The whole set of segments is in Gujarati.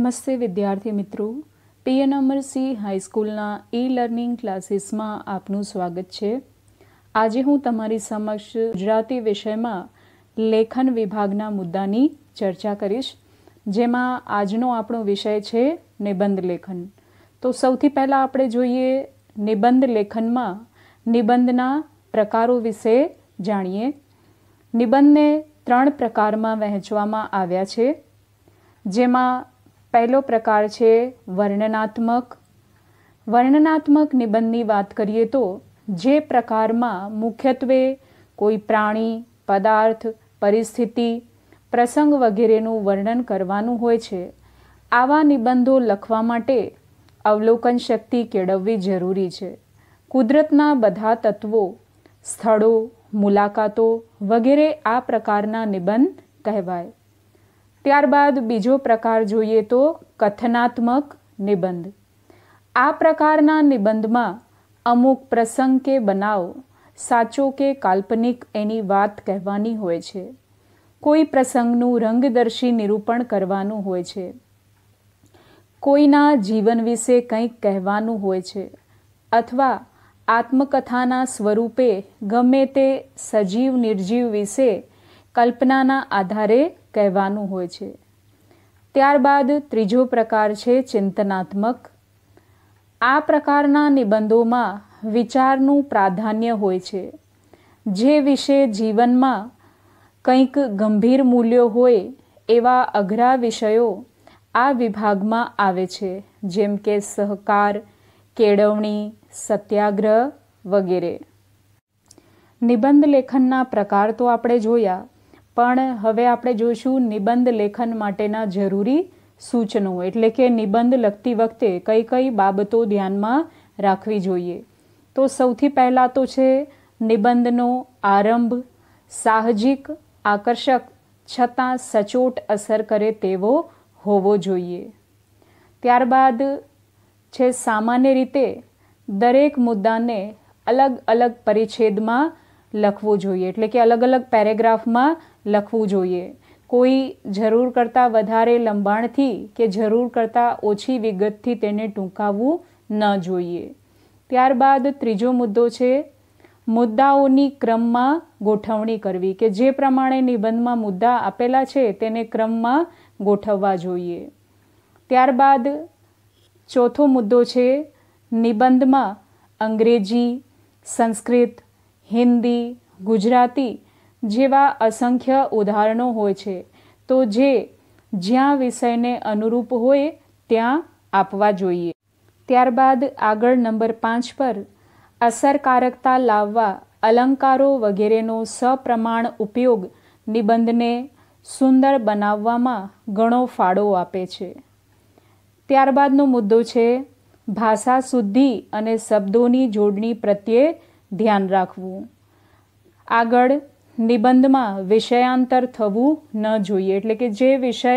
નમસ્તે વિદ્યાર્થી મિત્રો પીએ નંબર હાઈસ્કૂલના ઈ લર્નિંગ ક્લાસીસમાં આપનું સ્વાગત છે આજે હું તમારી સમક્ષ ગુજરાતી વિષયમાં લેખન વિભાગના મુદ્દાની ચર્ચા કરીશ જેમાં આજનો આપણો વિષય છે નિબંધ લેખન તો સૌથી પહેલાં આપણે જોઈએ નિબંધ લેખનમાં નિબંધના પ્રકારો વિશે જાણીએ નિબંધને ત્રણ પ્રકારમાં વહેંચવામાં આવ્યા છે જેમાં પહેલો પ્રકાર છે વર્ણનાત્મક વર્ણનાત્મક નિબંધની વાત કરીએ તો જે પ્રકારમાં મુખ્યત્વે કોઈ પ્રાણી પદાર્થ પરિસ્થિતિ પ્રસંગ વગેરેનું વર્ણન કરવાનું હોય છે આવા નિબંધો લખવા માટે અવલોકન શક્તિ કેળવવી જરૂરી છે કુદરતના બધા તત્વો સ્થળો મુલાકાતો વગેરે આ પ્રકારના નિબંધ કહેવાય ત્યારબાદ બીજો પ્રકાર જોઈએ તો કથનાત્મક નિબંધ આ પ્રકારના નિબંધમાં અમુક પ્રસંગ કે બનાવ સાચો કે કાલ્પનિક એની વાત કહેવાની હોય છે કોઈ પ્રસંગનું રંગદર્શી નિરૂપણ કરવાનું હોય છે કોઈના જીવન વિશે કંઈક કહેવાનું હોય છે અથવા આત્મકથાના સ્વરૂપે ગમે તે સજીવ નિર્જીવ વિશે કલ્પનાના આધારે કહેવાનું હોય છે ત્યારબાદ ત્રીજો પ્રકાર છે ચિંતનાત્મક આ પ્રકારના નિબંધોમાં વિચારનું પ્રાધાન્ય હોય છે જે વિશે જીવનમાં કંઈક ગંભીર મૂલ્યો હોય એવા અઘરા વિષયો આ વિભાગમાં આવે છે જેમ કે સહકાર કેળવણી સત્યાગ્રહ વગેરે નિબંધ લેખનના પ્રકાર તો આપણે જોયા પણ હવે આપણે જોઈશું નિબંધ લેખન માટેના જરૂરી સૂચનો એટલે કે નિબંધ લખતી વખતે કઈ કઈ બાબતો ધ્યાનમાં રાખવી જોઈએ તો સૌથી પહેલાં તો છે નિબંધનો આરંભ સાહજિક આકર્ષક છતાં સચોટ અસર કરે તેવો હોવો જોઈએ ત્યારબાદ છે સામાન્ય રીતે દરેક મુદ્દાને અલગ અલગ પરિચ્છેદમાં લખવું જોઈએ એટલે કે અલગ અલગ પેરેગ્રાફમાં લખવું જોઈએ કોઈ જરૂર કરતાં વધારે લંબાણથી કે જરૂર કરતાં ઓછી વિગતથી તેને ટૂંકાવવું ન જોઈએ ત્યારબાદ ત્રીજો મુદ્દો છે મુદ્દાઓની ક્રમમાં ગોઠવણી કરવી કે જે પ્રમાણે નિબંધમાં મુદ્દા આપેલા છે તેને ક્રમમાં ગોઠવવા જોઈએ ત્યારબાદ ચોથો મુદ્દો છે નિબંધમાં અંગ્રેજી સંસ્કૃત હિન્દી ગુજરાતી જેવા અસંખ્ય ઉદાહરણો હોય છે તો જે જ્યાં વિષયને અનુરૂપ હોય ત્યાં આપવા જોઈએ ત્યારબાદ આગળ નંબર પાંચ પર અસરકારકતા લાવવા અલંકારો વગેરેનો સપ્રમાણ ઉપયોગ નિબંધને સુંદર બનાવવામાં ઘણો ફાળો આપે છે ત્યારબાદનો મુદ્દો છે ભાષા શુદ્ધિ અને શબ્દોની જોડણી પ્રત્યે ધ્યાન રાખવું આગળ નિબંધમાં વિષયાંતર થવું ન જોઈએ એટલે કે જે વિષય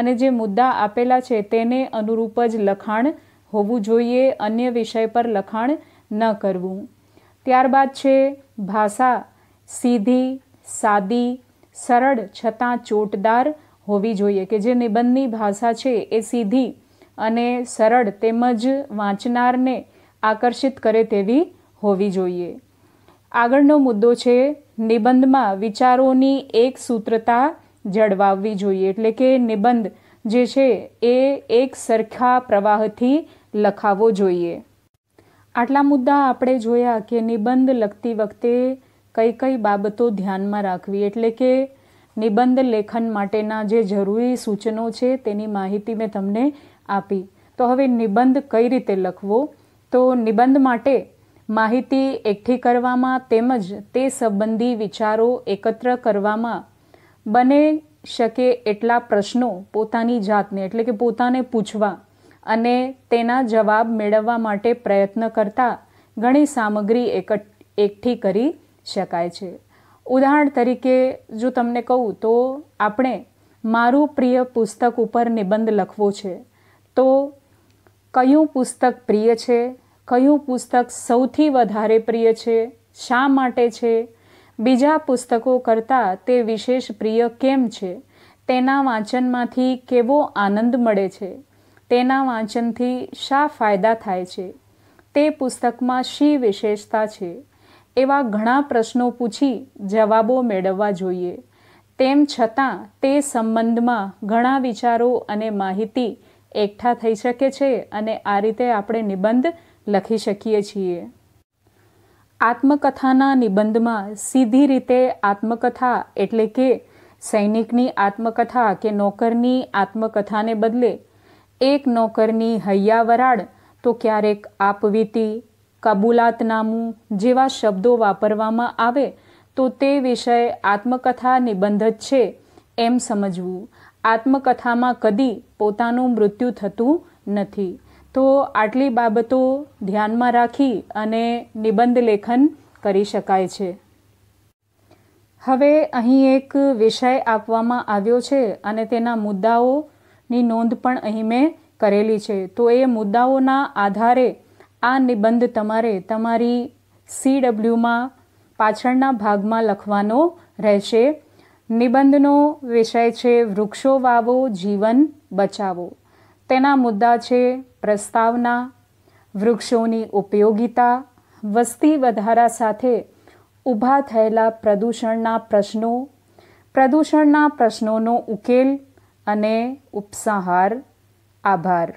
અને જે મુદ્દા આપેલા છે તેને અનુરૂપ જ લખાણ હોવું જોઈએ અન્ય વિષય પર લખાણ ન કરવું ત્યારબાદ છે ભાષા સીધી સાદી સરળ છતાં ચોટદાર હોવી જોઈએ કે જે નિબંધની ભાષા છે એ સીધી અને સરળ તેમજ વાંચનારને આકર્ષિત કરે તેવી હોવી જોઈએ આગળનો મુદ્દો છે નિબંધમાં વિચારોની એક સૂત્રતા જળવાવવી જોઈએ એટલે કે નિબંધ જે છે એ એક સરખા પ્રવાહથી લખાવો જોઈએ આટલા મુદ્દા આપણે જોયા કે નિબંધ લખતી વખતે કઈ કઈ બાબતો ધ્યાનમાં રાખવી એટલે કે નિબંધ લેખન માટેના જે જરૂરી સૂચનો છે તેની માહિતી મેં તમને આપી તો હવે નિબંધ કઈ રીતે લખવો તો નિબંધ માટે માહિતી એકઠી કરવામાં તેમજ તે સંબંધી વિચારો એકત્ર કરવામાં બને શકે એટલા પ્રશ્નો પોતાની જાતને એટલે કે પોતાને પૂછવા અને તેના જવાબ મેળવવા માટે પ્રયત્ન કરતા ઘણી સામગ્રી એક એકઠી કરી શકાય છે ઉદાહરણ તરીકે જો તમને કહું તો આપણે મારું પ્રિય પુસ્તક ઉપર નિબંધ લખવો છે તો કયું પુસ્તક પ્રિય છે કયું પુસ્તક સૌથી વધારે પ્રિય છે શા માટે છે બીજા પુસ્તકો કરતાં તે વિશેષ પ્રિય કેમ છે તેના વાંચનમાંથી કેવો આનંદ મળે છે તેના વાંચનથી શા ફાયદા થાય છે તે પુસ્તકમાં શી વિશેષતા છે એવા ઘણા પ્રશ્નો પૂછી જવાબો મેળવવા જોઈએ તેમ છતાં તે સંબંધમાં ઘણા વિચારો અને માહિતી એકઠા થઈ શકે છે અને આ રીતે આપણે નિબંધ લખી શકીએ છીએ આત્મકથાના નિબંધમાં સીધી રીતે આત્મકથા એટલે કે સૈનિકની આત્મકથા કે નોકરની આત્મકથાને બદલે એક નોકરની હૈયા વરાળ તો ક્યારેક આપવીતી કબૂલાતનામું જેવા શબ્દો વાપરવામાં આવે તો તે વિષય આત્મકથા નિબંધ જ છે એમ સમજવું આત્મકથામાં કદી પોતાનું મૃત્યુ થતું નથી તો આટલી બાબતો ધ્યાનમાં રાખી અને નિબંધ લેખન કરી શકાય છે હવે અહીં એક વિષય આપવામાં આવ્યો છે અને તેના મુદ્દાઓની નોંધ પણ અહીં મેં કરેલી છે તો એ મુદ્દાઓના આધારે આ નિબંધ તમારે તમારી સીડબ્લ્યુમાં પાછળના ભાગમાં લખવાનો રહેશે નિબંધનો વિષય છે વૃક્ષો વાવો જીવન બચાવો તેના મુદ્દા છે પ્રસ્તાવના વૃક્ષોની ઉપયોગિતા વસ્તી વધારા સાથે ઊભા થયેલા પ્રદૂષણના પ્રશ્નો પ્રદૂષણના પ્રશ્નોનો ઉકેલ અને ઉપસંહાર આભાર